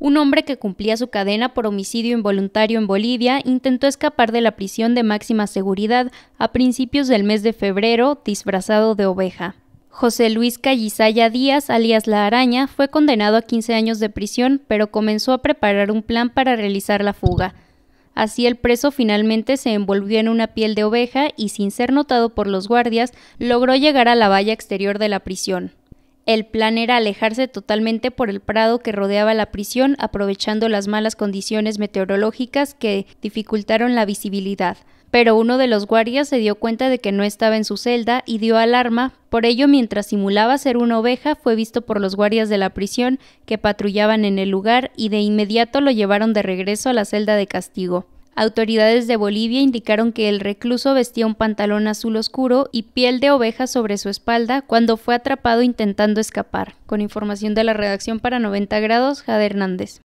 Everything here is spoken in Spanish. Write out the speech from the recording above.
Un hombre que cumplía su cadena por homicidio involuntario en Bolivia intentó escapar de la prisión de máxima seguridad a principios del mes de febrero disfrazado de oveja. José Luis Cayizaya Díaz, alias La Araña, fue condenado a 15 años de prisión, pero comenzó a preparar un plan para realizar la fuga. Así el preso finalmente se envolvió en una piel de oveja y, sin ser notado por los guardias, logró llegar a la valla exterior de la prisión. El plan era alejarse totalmente por el prado que rodeaba la prisión, aprovechando las malas condiciones meteorológicas que dificultaron la visibilidad. Pero uno de los guardias se dio cuenta de que no estaba en su celda y dio alarma, por ello mientras simulaba ser una oveja fue visto por los guardias de la prisión que patrullaban en el lugar y de inmediato lo llevaron de regreso a la celda de castigo. Autoridades de Bolivia indicaron que el recluso vestía un pantalón azul oscuro y piel de oveja sobre su espalda cuando fue atrapado intentando escapar. Con información de la redacción para 90 grados, Jade Hernández.